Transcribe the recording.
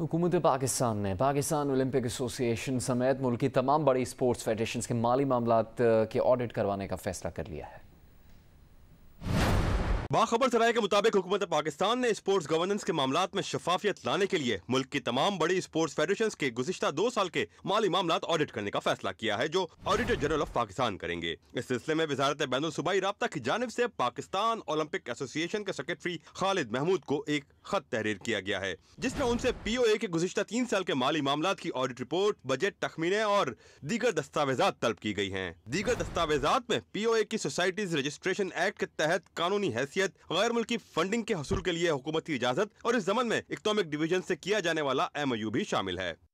हुकूमत पाकिस्तान ने Pakistan Olympic association समेत मुल्क की तमाम बड़ी स्पोर्ट्स फेडरेशन के माली मामला के ऑडिट करवाने का फैसला कर लिया है बाखबर सराय के मुताबिक हुकूमत पाकिस्तान ने स्पोर्ट्स गवर्नेंस के मामला में शफाफियत लाने के लिए मुल्क की तमाम बड़ी स्पोर्ट्स फेडरेशन के गुजशत दो साल के माली मामला ऑडिट करने का फैसला किया है जो ऑडिटर जनरल ऑफ पाकिस्तान करेंगे इस सिलसिले में वजारत बैन सूबाई रबता की जानब ऐसी पाकिस्तान ओलंपिक एसोसिएशन के सेक्रेटरी खालिद महमूद को एक खत तहरीर किया गया है जिसमे उनसे पी ओ ए के गुजशत तीन साल के माली मामला की ऑडिट रिपोर्ट बजट तखमीने और दीगर दस्तावेजा तलब की गयी है दीगर दस्तावेजा में पी ओ ए की सोसाइटीज रजिस्ट्रेशन एक्ट के तहत कानूनी हैसियत गैर मुल्की फंडिंग के हसूल के लिए हुकूमती इजाजत और इस जमन में इकोनॉमिक डिवीजन ऐसी किया जाने वाला एम ओ यू भी शामिल है